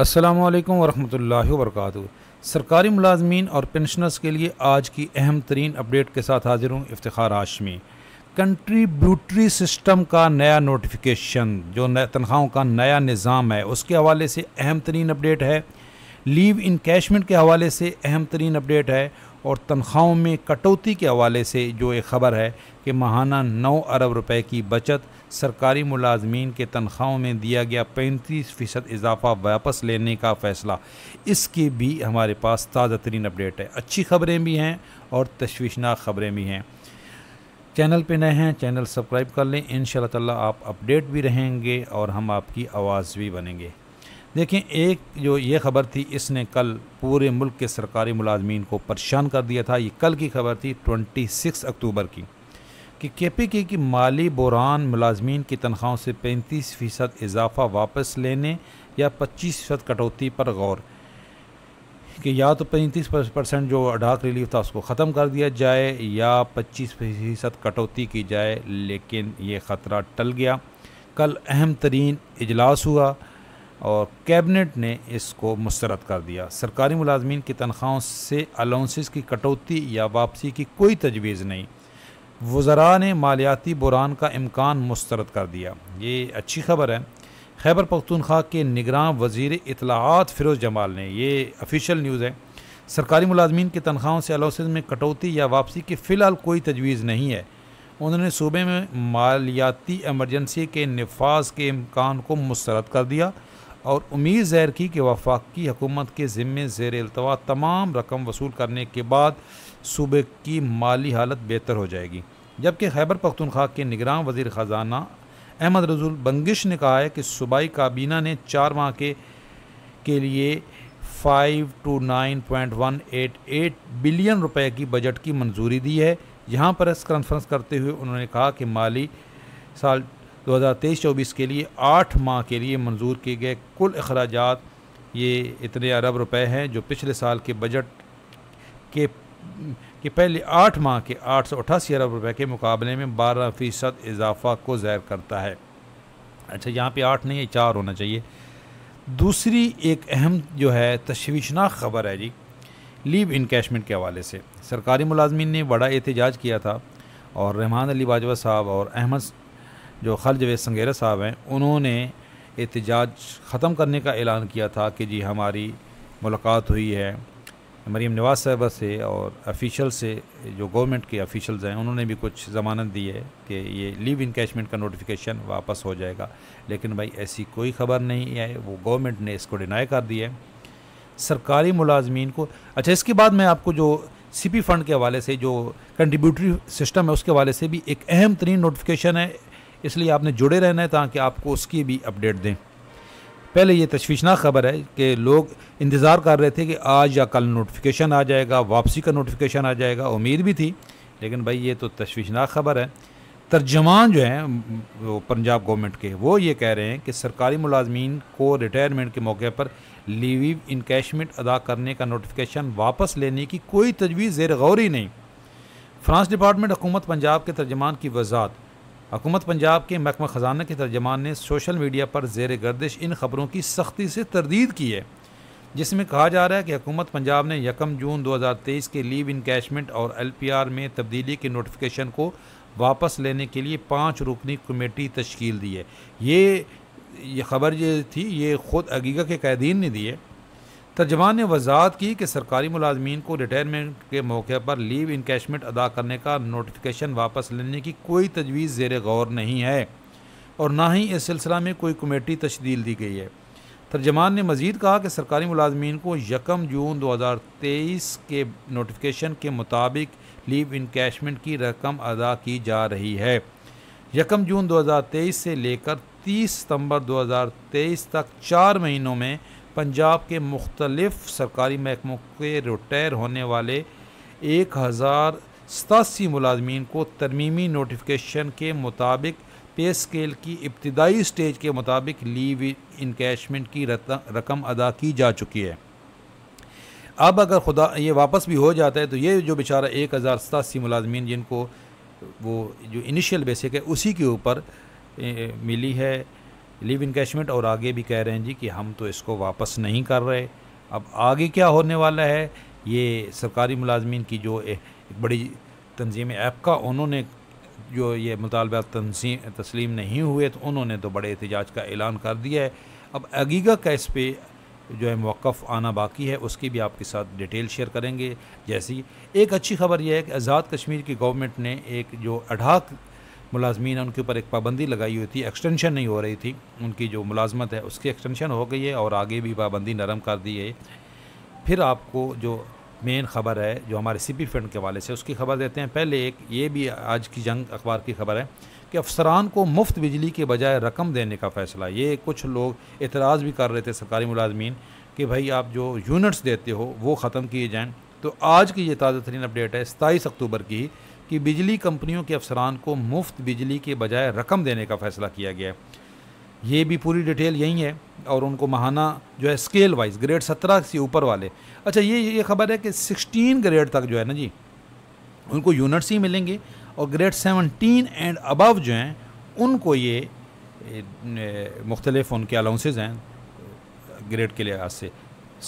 अस्सलाम वालेकुम वरहमतुल्लाहि सरकारी मुलाजमीन और पेंशनर्स के लिए आज की अहम तरीन अपडेट के साथ हाजिर हूँ इफ्तार आशमी कंट्रीब्यूटरी सिस्टम का नया नोटिफिकेशन जो तनख्वाहों का नया निज़ाम है उसके हवाले से अहम तरीन अपडेट है लीव इनकेशमेंट के हवाले से अहम तरीन अपडेट है और तनख्वाहों में कटौती के हवाले से जो एक ख़बर है कि माहाना नौ अरब रुपये की बचत सरकारी मुलाजमीन के तनख्वाहों में दिया गया पैंतीस फ़ीसद इजाफा वापस लेने का फ़ैसला इसकी भी हमारे पास ताज़ा तरीन अपडेट है अच्छी खबरें भी हैं और तशवीशनाक खबरें भी हैं चैनल पे नए हैं चैनल सब्सक्राइब कर लें इन ताला आप अपडेट भी रहेंगे और हम आपकी आवाज़ भी बनेंगे देखें एक जो ये खबर थी इसने कल पूरे मुल्क के सरकारी मुलाजमीन को परेशान कर दिया था ये कल की खबर थी 26 अक्टूबर की कि के पी के की माली बुरान मुलाजमीन की तनख्वाहों से पैंतीस फ़ीसद इजाफा वापस लेने या पच्चीस फ़ीसद कटौती पर गौर कि या तो पैंतीस परसेंट जो अडाक रिलीफ था उसको ख़त्म कर दिया जाए या पच्चीस फ़ीसद कटौती की जाए लेकिन ये ख़तरा टल गया कल अहम तरीन इजलास हुआ और कैबिनेट ने इसको मुस्रद कर दिया सरकारी मुलाजमीन की तनख्वाहों से अलाउंसिस की कटौती या वापसी की कोई तजवीज़ नहीं वज़रा ने मालियाती बुरान का इम्कान मुस्तरद कर दिया ये अच्छी खबर है खैबर पख्तूनख्वा के निगरान वजीर इतलात फिरोज जमाल ने यह ऑफिशियल न्यूज़ है सरकारी मुलाजमीन की तनख्वाहों से अलाउसेज में कटौती या वापसी की फ़िलहाल कोई तजवीज़ नहीं है उन्होंने सूबे में मालियाती एमरजेंसी के नफाज के इम्कान को मुस्रद कर दिया और उम्मीद जहर की कि वफाकी हुकूमत के ज़िम्मे जेर अल्तवा तमाम रकम वसूल करने के बाद सूबे की माली हालत बेहतर हो जाएगी जबकि खैबर पख्तनख्वा के निगरान वजीर ख़जाना अहमद रजुल बंगिश ने कहा है कि सूबाई काबीना ने चार माह के के लिए five two nine point one eight eight billion रुपये की बजट की मंजूरी दी है यहाँ प्रेस कॉन्फ्रेंस करते हुए उन्होंने कहा कि माली साल दो हज़ार तेईस चौबीस के लिए आठ माह के लिए मंजूर किए गए कुल अखराज ये इतने अरब रुपए हैं जो पिछले साल के बजट के कि पहले आठ माह के आठ सौ अठासी अरब रुपए के मुकाबले में बारह फ़ीसद इजाफा को ज़ैर करता है अच्छा यहाँ पे आठ नहीं है चार होना चाहिए दूसरी एक अहम जो है तशवीशनाक खबर है जी लीव इनकेशमेंट के हवाले से सरकारी मुलाजमी ने बड़ा एहतजाज किया था और रहमान अली बाजवा साहब और अहमद जो खल जवेद संगेरा साहब हैं उन्होंने एहतजाज ख़त्म करने का ऐलान किया था कि जी हमारी मुलाकात हुई है मरीम नवाज साहबा से और अफिशल से जो गवर्नमेंट के अफिशल्स हैं उन्होंने भी कुछ ज़मानत दी है कि ये लीव इनकेशमेंट का नोटिफिकेशन वापस हो जाएगा लेकिन भाई ऐसी कोई खबर नहीं है वो गवर्नमेंट ने इसको डिनाई कर दिया है सरकारी मुलाजमीन को अच्छा इसके बाद मैं आपको जो सी पी फ़ंड के हवाले से जो कंट्रीब्यूटरी सिस्टम है उसके हवाले से भी एक अहम तरीन नोटिफिकेशन है इसलिए आपने जुड़े रहना है ताकि आपको उसकी भी अपडेट दें पहले ये तशवीशनाक खबर है कि लोग इंतज़ार कर रहे थे कि आज या कल नोटिफिकेशन आ जाएगा वापसी का नोटिफिकेशन आ जाएगा उम्मीद भी थी लेकिन भाई ये तो तशवीशनाक खबर है तर्जमान जो हैं वो पंजाब गवर्नमेंट के वो ये कह रहे हैं कि सरकारी मुलाजमीन को रिटायरमेंट के मौके पर लीव इनकेशमेंट अदा करने का नोटिफिकेशन वापस लेने की कोई तजवीज़ जेर गौर ही नहीं फ्रांस डिपार्टमेंट हुकूमत पंजाब के तर्जमान की वजात हकूमत पंजाब के महकमा ख़जाना के तर्जमान ने सोशल मीडिया पर जेर गर्दिश इन खबरों की सख्ती से तरदीद की है जिसमें कहा जा रहा है कि हकूमत पंजाब ने यकम जून 2023 के लीव इनकेशमेंट और एल पी आर में तब्दीली के नोटिफिकेशन को वापस लेने के लिए पाँच रुकनी कमेटी तश्कील दी है ये ये खबर ये थी ये ख़ुद अगीगा के कैदीन ने दी है तर्जमान ने वजाहत की कि सरकारी मुलाजमीन को रिटायरमेंट के मौके पर लीव इनकेशमेंट अदा करने का नोटिफिकेशन वापस लेने की कोई तजवीज़ जेर गौर नहीं है और ना ही इस सिलसिला में कोई कमेटी तशदील दी गई है तर्जमान ने मज़ीद कहा कि सरकारी मुलाजमीन को यकम जून दो हज़ार तेईस के नोटिफिकेशन के मुताबिक लीव इनकेशमेंट की रकम अदा की जा रही है यकम जून दो हज़ार तेईस से लेकर 30 सितंबर तेईस तक चार महीनों में पंजाब के मुख्तलफ़ सरकारी महकमों के रिटायर होने वाले एक हज़ार सतासी मुलाजमीन को तरमीमी नोटिफिकेशन के मुताबिक पे स्केल की इब्तदाई स्टेज के मुताबिक लीव इनकेशमेंट की रकम अदा की जा चुकी है अब अगर खुदा ये वापस भी हो जाता है तो ये जो बेचारा एक हज़ार सतासी मुलाजमीन जिनको वो जो इनिशियल बेसिक है उसी के ऊपर मिली है लिव इनकेशमेंट और आगे भी कह रहे हैं जी कि हम तो इसको वापस नहीं कर रहे अब आगे क्या होने वाला है ये सरकारी मुलाजमीन की जो एक बड़ी तंजीम ऐप का उन्होंने जो ये मुतालबा तनसीम तस्लीम नहीं हुए तो उन्होंने तो बड़े एहतजाज का ऐलान कर दिया है अब अगीगा का इस पर जो है मौक़ आना बाकी है उसकी भी आपके साथ डिटेल शेयर करेंगे जैसी एक अच्छी खबर यह है कि आज़ाद कश्मीर की गवर्नमेंट ने एक जो अढ़ाक मुलाजमी ने उनके ऊपर एक पाबंदी लगाई हुई थी एक्सटेंशन नहीं हो रही थी उनकी जो मुलाजमत है उसकी एक्सटेंशन हो गई है और आगे भी पाबंदी नरम कर दी है फिर आपको जो मेन ख़बर है जो हमारे सी पी फ्रेंड के हवाले से उसकी खबर देते हैं पहले एक ये भी आज की जंग अखबार की खबर है कि अफसरान को मुफ्त बिजली के बजाय रकम देने का फ़ैसला ये कुछ लोग एतराज़ भी कर रहे थे सरकारी मुलाजमीन कि भाई आप जो यूनिट्स देते हो वो ख़त्म किए जाएँ तो आज की ये ताज़ा तरीन अपडेट है सताईस अक्टूबर की कि बिजली कंपनियों के अफसरान को मुफ्त बिजली के बजाय रकम देने का फैसला किया गया है ये भी पूरी डिटेल यही है और उनको महाना जो है स्केल वाइज ग्रेड सत्रह से ऊपर वाले अच्छा ये ये खबर है कि सिक्सटीन ग्रेड तक जो है ना जी उनको यूनिट्स ही मिलेंगे और ग्रेड सेवनटीन एंड अबव जो हैं उनको ये मुख्तलिफ उनके अलाउंसेज हैं ग्रेड के लिहाज से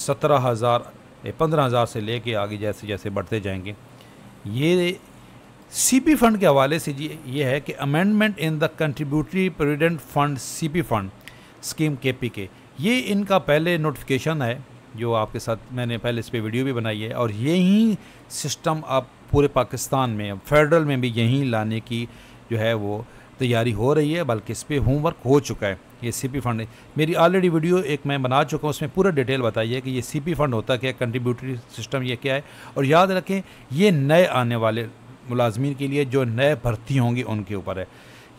सत्रह हज़ार पंद्रह हज़ार से ले कर आगे जैसे जैसे बढ़ते जाएंगे ये सीपी फंड के हवाले से ये है कि amendment in the contributory provident fund CP fund scheme के पी के ये इनका पहले नोटिफिकेशन है जो आपके साथ मैंने पहले इस पर वीडियो भी बनाई है और यही सिस्टम आप पूरे पाकिस्तान में फेडरल में भी यहीं लाने की जो है वो तैयारी हो रही है बल्कि इस पर होमवर्क हो चुका है ये सीपी फंड मेरी ऑलरेडी वीडियो एक मैं बना चुका हूँ उसमें पूरा डिटेल बताइए कि ये सीपी फंड होता क्या है कंट्रीब्यूटरी सिस्टम ये क्या है और याद रखें ये नए आने वाले मुलाजमीन के लिए जो नए भर्ती होंगी उनके ऊपर है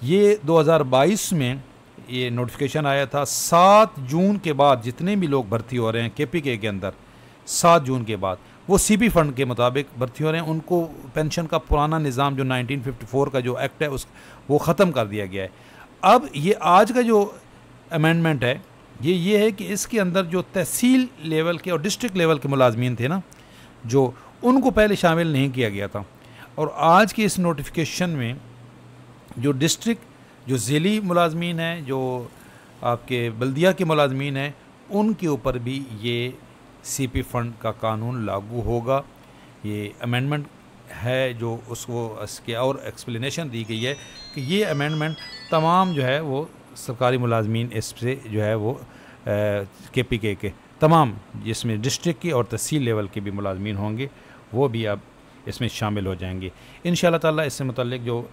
ये 2022 में ये नोटिफिकेशन आया था सात जून के बाद जितने भी लोग भर्ती हो रहे हैं के पी के के अंदर सात जून के बाद वो सी पी फंड के मुताबिक भर्ती हो रहे हैं उनको पेंशन का पुराना निज़ाम जो 1954 का जो एक्ट है उस वो ख़त्म कर दिया गया है अब ये आज का जो अमेंडमेंट है ये ये है कि इसके अंदर जो तहसील लेवल के और डिस्ट्रिक्ट लेवल के मुलाजमीन थे ना जो उनको पहले शामिल नहीं किया गया था और आज की इस नोटिफिकेशन में जो डिस्ट्रिक्ट जो जिली मुलाजमीन हैं जो आपके बल्दिया के मुलाजमीन हैं उनके ऊपर भी ये सी पी फ़ंड का कानून लागू होगा ये अमेंडमेंट है जो उसको इसके और एक्सप्लेनेशन दी गई है कि ये अमेंडमेंट तमाम जो है वो सरकारी मुलाजमीन इस से जो है वो के पी के के तमाम जिसमें डिस्ट्रिक्ट के और तहसील लेवल के भी मुलाजमीन होंगे वो भी अब इसमें शामिल हो जाएंगे इन ताला इससे मतलब जो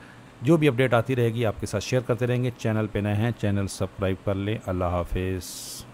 जो भी अपडेट आती रहेगी आपके साथ शेयर करते रहेंगे चैनल पे नए हैं चैनल सब्सक्राइब कर लें अल्लाह हाफिज़